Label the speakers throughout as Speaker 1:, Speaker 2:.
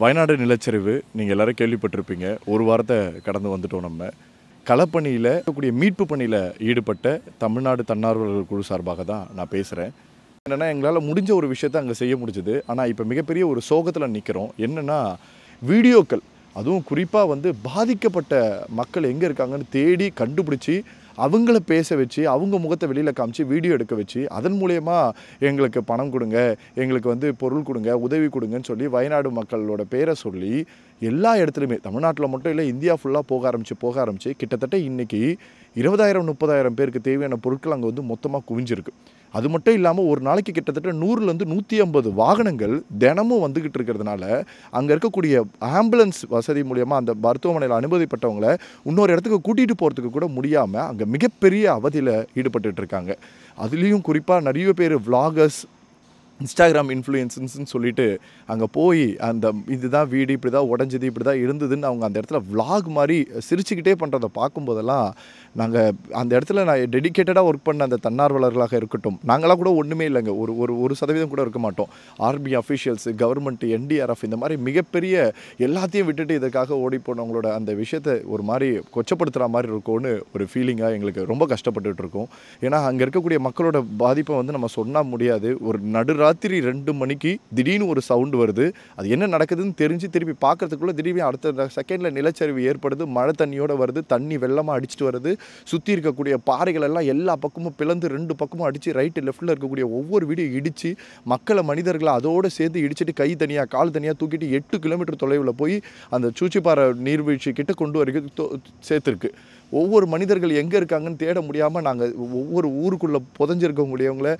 Speaker 1: வயநாடு நிலச்சரிவு நீங்கள் எல்லோரும் கேள்விப்பட்டிருப்பீங்க ஒரு வாரத்தை கடந்து வந்துட்டோம் நம்ம களப்பணியில் இருக்கக்கூடிய மீட்பு பணியில் ஈடுபட்ட தமிழ்நாடு தன்னார்வலர்கள் குழு சார்பாக தான் நான் பேசுகிறேன் என்னென்னா எங்களால் முடிஞ்ச ஒரு விஷயத்த அங்கே செய்ய முடிஞ்சது ஆனால் இப்போ மிகப்பெரிய ஒரு சோகத்தில் நிற்கிறோம் என்னென்னா வீடியோக்கள் அதுவும் குறிப்பாக வந்து பாதிக்கப்பட்ட மக்கள் எங்கே இருக்காங்கன்னு தேடி கண்டுபிடிச்சி அவங்கள பேச வச்சு அவங்க முகத்தை வெளியில் காமிச்சு வீடியோ எடுக்க வச்சு அதன் மூலயமா எங்களுக்கு பணம் கொடுங்க எங்களுக்கு வந்து பொருள் கொடுங்க உதவி கொடுங்கன்னு சொல்லி வயநாடு மக்களோட பேரை சொல்லி எல்லா இடத்துலையுமே தமிழ்நாட்டில் மட்டும் இல்லை இந்தியா ஃபுல்லாக போக ஆரம்பித்து போக ஆரம்பித்து கிட்டத்தட்ட இன்றைக்கி இருபதாயிரம் முப்பதாயிரம் பேருக்கு தேவையான பொருட்கள் அங்கே வந்து மொத்தமாக குவிஞ்சிருக்கு அது மட்டும் இல்லாமல் ஒரு நாளைக்கு கிட்டத்தட்ட நூறுலேருந்து நூற்றி ஐம்பது வாகனங்கள் தினமும் வந்துக்கிட்டு இருக்கிறதுனால அங்கே இருக்கக்கூடிய ஆம்புலன்ஸ் வசதி மூலயமா அந்த மருத்துவமனையில் அனுமதிப்பட்டவங்களை இன்னொரு இடத்துக்கு கூட்டிகிட்டு போகிறதுக்கு கூட முடியாமல் அங்கே மிகப்பெரிய அவதியில் ஈடுபட்டுருக்காங்க அதுலேயும் குறிப்பாக நிறைய பேர் விளாகர்ஸ் இன்ஸ்டாகிராம் இன்ஃப்ளூயன்ஸுன்னு சொல்லிட்டு அங்கே போய் அந்த இதுதான் வீடு இப்படி தான் உடஞ்சிது இப்படி தான் இருந்ததுன்னு அவங்க அந்த இடத்துல விளாக் மாதிரி சிரிச்சுக்கிட்டே பண்ணுறதை பார்க்கும்போதெல்லாம் நாங்கள் அந்த இடத்துல நான் டெடிக்கேட்டடாக ஒர்க் பண்ண அந்த தன்னார்வலர்களாக இருக்கட்டும் நாங்களாம் கூட ஒன்றுமே இல்லைங்க ஒரு ஒரு ஒரு சதவீதம் கூட இருக்க மாட்டோம் ஆர்மி அஃபிஷியல்ஸ் கவர்மெண்ட் என்டிஆர்எஃப் இந்த மாதிரி மிகப்பெரிய எல்லாத்தையும் விட்டுட்டு இதற்காக ஓடி போனவங்களோட அந்த விஷயத்தை ஒரு மாதிரி கொச்சப்படுத்துகிற மாதிரி இருக்கும்னு ஒரு ஃபீலிங்காக எங்களுக்கு ரொம்ப கஷ்டப்பட்டுட்ருக்கோம் ஏன்னா அங்கே இருக்கக்கூடிய மக்களோட பாதிப்பை வந்து நம்ம சொன்னால் முடியாது ஒரு நடுரா ராத்திரி ரெண்டு மணிக்கு திடீர்னு ஒரு சவுண்டு வருது அது என்ன நடக்குதுன்னு தெரிஞ்சு திருப்பி பார்க்குறதுக்குள்ளே திடீர்னு அடுத்த செகண்டில் நிலச்சரிவு ஏற்படுது மழை தண்ணியோடு வருது தண்ணி வெள்ளமாக அடிச்சுட்டு வருது சுற்றி இருக்கக்கூடிய பாறைகள் எல்லாம் எல்லா பக்கமும் பிளந்து ரெண்டு பக்கமும் அடித்து ரைட்டு லெஃப்ட்டில் இருக்கக்கூடிய ஒவ்வொரு வீடியோ இடித்து மக்களை மனிதர்களை அதோடு சேர்த்து இடிச்சிட்டு கை தனியாக கால் தனியாக தூக்கிட்டு எட்டு கிலோமீட்டர் தொலைவில் போய் அந்த சூச்சிப்பாறை நீர்வீழ்ச்சி கிட்ட கொண்டு வரைக்கும் சேர்த்துருக்கு ஒவ்வொரு மனிதர்கள் எங்கே இருக்காங்கன்னு தேட முடியாமல் நாங்கள் ஒவ்வொரு ஊருக்குள்ளே புதஞ்சிருக்கக்கூடியவங்கள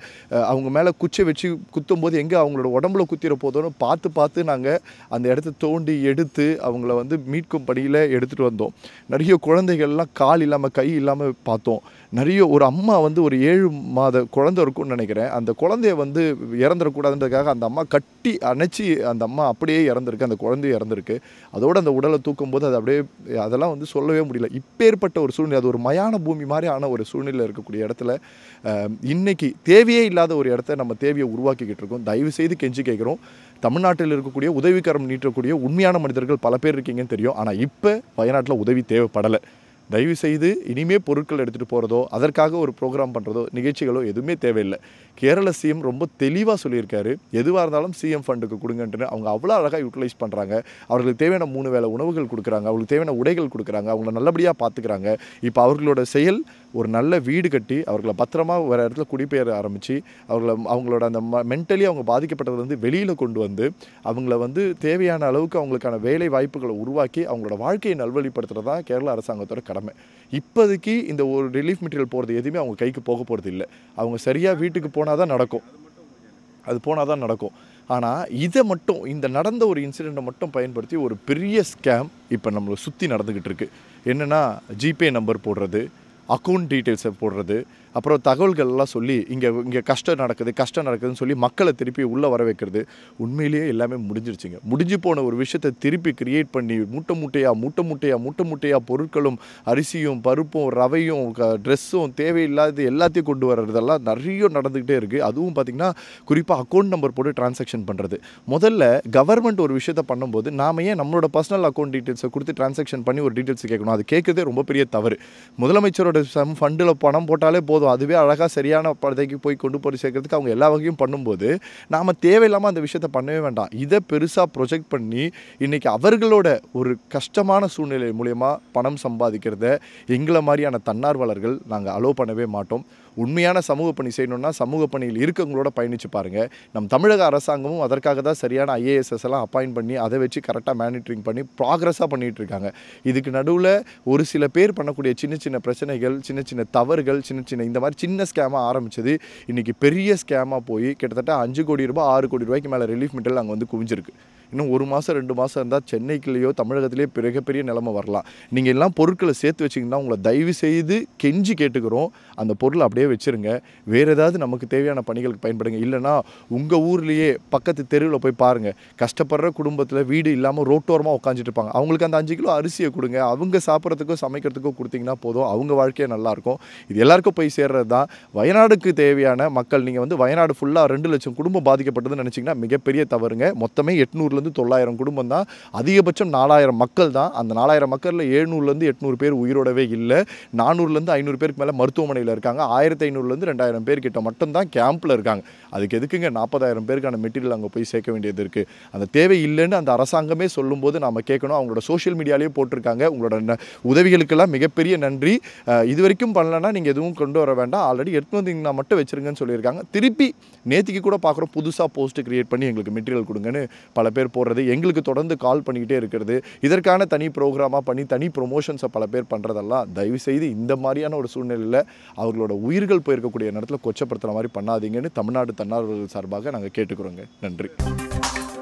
Speaker 1: அவங்க மேலே குச்சை வச்சு குத்தும் போது எங்கே அவங்களோட உடம்புல குத்திர போதோன்னு பார்த்து பார்த்து நாங்கள் அந்த இடத்த தோண்டி எடுத்து அவங்கள வந்து மீட்கும் படியில் எடுத்துகிட்டு வந்தோம் நிறைய குழந்தைகள்லாம் கால் இல்லாமல் கை இல்லாமல் பார்த்தோம் நிறைய ஒரு அம்மா வந்து ஒரு ஏழு மாத குழந்தை இருக்கும்னு நினைக்கிறேன் அந்த குழந்தைய வந்து இறந்துடக்கூடாதுன்றதுக்காக அந்த அம்மா கட்டி அணைச்சி அந்த அம்மா அப்படியே இறந்துருக்கு அந்த குழந்தைய இறந்துருக்கு அதோடு அந்த உடலை தூக்கும் போது அது அப்படியே அதெல்லாம் வந்து சொல்லவே முடியல இப்பேற்பட்ட ஒரு சூழ்நிலை அது ஒரு மயான பூமி மாதிரியான ஒரு சூழ்நிலை இருக்கக்கூடிய இடத்துல இன்றைக்கி தேவையே இல்லாத ஒரு இடத்த நம்ம தேவையை உருவாக்கிக்கிட்டு இருக்கோம் தயவு செய்து கெஞ்சி கேட்குறோம் தமிழ்நாட்டில் இருக்கக்கூடிய உதவிக்கரம் நீட்டக்கூடிய உண்மையான மனிதர்கள் பல பேர் இருக்கீங்கன்னு தெரியும் ஆனால் இப்போ வயநாட்டில் உதவி தேவைப்படலை தயவு செய்து இனிமே பொருட்கள் எடுத்துகிட்டு போகிறதோ அதற்காக ஒரு ப்ரோக்ராம் பண்ணுறதோ நிகழ்ச்சிகளோ எதுவுமே தேவையில்லை கேரள சிஎம் ரொம்ப தெளிவாக சொல்லியிருக்காரு எதுவாக இருந்தாலும் சிஎம் ஃபண்டுக்கு கொடுங்கன்ட்டு அவங்க அவ்வளோ அழகாக யூட்டிலைஸ் பண்ணுறாங்க அவர்களுக்கு தேவையான மூணு வேலை உணவுகள் கொடுக்குறாங்க அவங்களுக்கு தேவையான உடைகள் கொடுக்குறாங்க அவங்கள நல்லபடியாக பார்த்துக்கிறாங்க இப்போ அவர்களோட செயல் ஒரு நல்ல வீடு கட்டி அவர்களை பத்திரமா வேறு இடத்துல குடிபெயர ஆரம்பித்து அவர்களை அவங்களோட அந்த ம மென்டலி அவங்க பாதிக்கப்பட்டதுலேருந்து வெளியில் கொண்டு வந்து அவங்கள வந்து தேவையான அளவுக்கு அவங்களுக்கான வேலை வாய்ப்புகளை உருவாக்கி அவங்களோட வாழ்க்கையை நல்வழிப்படுத்துகிறது தான் கேரள அரசாங்கத்தோட கடமை இப்போதைக்கு இந்த ஒரு ரிலீஃப் மெட்டீரியல் போகிறது எதுவுமே அவங்க கைக்கு போக போகிறது இல்லை அவங்க சரியாக வீட்டுக்கு போனால் தான் நடக்கும் அது போனால் தான் நடக்கும் ஆனால் இதை மட்டும் இந்த நடந்த ஒரு இன்சிடெண்ட்டை மட்டும் பயன்படுத்தி ஒரு பெரிய ஸ்கேம் இப்போ நம்மளை சுற்றி நடந்துக்கிட்டு இருக்குது என்னென்னா ஜிபே நம்பர் போடுறது அக்கௌண்ட் டீட்டெயில்ஸை போடுறது அப்புறம் தகவல்கள்லாம் சொல்லி இங்கே இங்கே கஷ்டம் நடக்குது கஷ்டம் நடக்குதுன்னு சொல்லி மக்களை திருப்பி உள்ளே வர வைக்கிறது உண்மையிலேயே எல்லாமே முடிஞ்சிருச்சுங்க முடிஞ்சு போன ஒரு விஷயத்தை திருப்பி கிரியேட் பண்ணி மூட்டை மூட்டையாக மூட்டை மூட்டையாக மூட்டை மூட்டையாக பொருட்களும் அரிசியும் பருப்பும் ரவையும் ட்ரெஸ்ஸும் தேவையில்லாதது எல்லாத்தையும் கொண்டு வர்றதெல்லாம் நிறைய நடந்துக்கிட்டே இருக்குது அதுவும் பார்த்திங்கன்னா குறிப்பாக அக்கௌண்ட் நம்பர் போட்டு டிரான்சாக்ஷன் பண்ணுறது முதல்ல கவர்மெண்ட் ஒரு விஷயத்தை பண்ணும்போது நாம ஏன் நம்மளோட பர்சனல் அக்கௌண்ட் டீட்டெயில்ஸை கொடுத்து டிரான்சாக்ஷன் பண்ணி ஒரு டீட்டெயில்ஸ் கேட்கணும் அது கேட்குறதே ரொம்ப பெரிய தவறு முதலமைச்சரோட ஃபண்டில் பணம் போட்டாலே போதும் போதும் அதுவே அழகாக சரியான படத்தைக்கு போய் கொண்டு போய் சேர்க்கறதுக்கு அவங்க எல்லா வகையும் பண்ணும்போது நாம் தேவையில்லாமல் அந்த விஷயத்தை பண்ணவே வேண்டாம் இதை பெருசாக ப்ரொஜெக்ட் பண்ணி இன்றைக்கி அவர்களோட ஒரு கஷ்டமான சூழ்நிலை மூலயமா பணம் சம்பாதிக்கிறத எங்களை மாதிரியான தன்னார்வலர்கள் நாங்கள் அலோவ் பண்ணவே மாட்டோம் உண்மையான சமூக பணி செய்யணும்னா சமூக பணியில் இருக்கவங்களோட பயணித்து பாருங்கள் நம் தமிழக அரசாங்கமும் அதற்காக தான் சரியான ஐஏஎஸ்எஸ் எல்லாம் அப்பாயிண்ட் பண்ணி அதை வச்சு கரெக்டாக மேனிட்டரிங் பண்ணி ப்ராக்ரஸாக பண்ணிகிட்டு இருக்காங்க இதுக்கு நடுவில் ஒரு சில பேர் பண்ணக்கூடிய சின்ன சின்ன பிரச்சனைகள் சின்ன சின்ன தவறுகள் சின்ன சின்ன இந்த மாதிரி சின்ன ஸ்கேமாக ஆரம்பித்தது இன்றைக்கி பெரிய ஸ்கேமாக போய் கிட்டத்தட்ட அஞ்சு கோடி ரூபாய் ஆறு கோடி ரூபாய்க்கு மேலே ரிலீஃப் மெட்டல் அங்கே வந்து குவிஞ்சிருக்கு இன்னும் ஒரு மாதம் ரெண்டு மாதம் இருந்தால் சென்னைக்குள்ளேயோ தமிழகத்திலேயோ மிகப்பெரிய நிலைமை வரலாம் நீங்கள் எல்லாம் பொருட்களை சேர்த்து வச்சிங்கன்னா உங்களை தயவு செய்து கெஞ்சி கேட்டுக்கிறோம் அந்த பொருளை அப்படியே வச்சுருங்க வேறு ஏதாவது நமக்கு தேவையான பணிகளுக்கு பயன்படுங்க இல்லைனா உங்கள் ஊர்லேயே பக்கத்து தெருவில் போய் பாருங்கள் கஷ்டப்படுற குடும்பத்தில் வீடு இல்லாமல் ரோட்டோரமாக உட்காந்துட்டு அவங்களுக்கு அந்த அஞ்சு கிலோ அரிசியை கொடுங்க அவங்க சாப்பிட்றதுக்கோ சமைக்கிறதுக்கோ கொடுத்தீங்கன்னா போதும் அவங்க வாழ்க்கையே நல்லாயிருக்கும் இது எல்லாருக்கும் போய் சேர்றது தான் வயநாடுக்கு தேவையான மக்கள் நீங்கள் வந்து வயநாடு ஃபுல்லாக ரெண்டு லட்சம் குடும்பம் பாதிக்கப்பட்டதுன்னு நினச்சிங்கன்னா மிகப்பெரிய தவறுங்க மொத்தமே எட்நூறுல ஐநூறுலேருந்து தொள்ளாயிரம் குடும்பம் தான் அதிகபட்சம் நாலாயிரம் மக்கள் தான் அந்த நாலாயிரம் மக்களில் ஏழ்நூறுலேருந்து எட்நூறு பேர் உயிரோடவே இல்லை நானூறுலேருந்து ஐநூறு பேருக்கு மேலே மருத்துவமனையில் இருக்காங்க ஆயிரத்தி ஐநூறுலேருந்து ரெண்டாயிரம் பேர்கிட்ட மட்டும்தான் கேம்பில் இருக்காங்க அதுக்கு எதுக்குங்க நாற்பதாயிரம் பேருக்கான மெட்டீரியல் அங்கே போய் சேர்க்க வேண்டியது இருக்குது அந்த தேவை இல்லைன்னு அந்த அரசாங்கமே சொல்லும்போது நாம் கேட்கணும் அவங்களோட சோஷியல் மீடியாலேயே போட்டிருக்காங்க உங்களோட உதவிகளுக்கெல்லாம் மிகப்பெரிய நன்றி இது வரைக்கும் பண்ணலன்னா நீங்கள் எதுவும் கொண்டு வர வேண்டாம் ஆல்ரெடி எடுத்து வந்தீங்கன்னா மட்டும் வச்சுருங்கன்னு சொல்லியிருக்காங்க திருப்பி நேற்றுக்கு கூட பார்க்குறோம் புதுசாக போஸ்ட்டு க்ரியேட் பண்ணி எங்களுக்கு மெட்டீரியல் கொடுங்கன்னு பல பேர் பேர் போடுறது எங்களுக்கு தொடர்ந்து கால் பண்ணிக்கிட்டே இருக்கிறது இதற்கான தனி ப்ரோக்ராமாக பண்ணி தனி ப்ரொமோஷன்ஸை பல பேர் பண்ணுறதெல்லாம் தயவுசெய்து இந்த மாதிரியான ஒரு சூழ்நிலையில் அவர்களோட உயிர்கள் போயிருக்கக்கூடிய நேரத்தில் கொச்சப்படுத்துகிற மாதிரி பண்ணாதீங்கன்னு தமிழ்நாடு தன்னார்வர்கள் சார்பாக நாங்கள் கேட்டுக்கிறோங்க நன்றி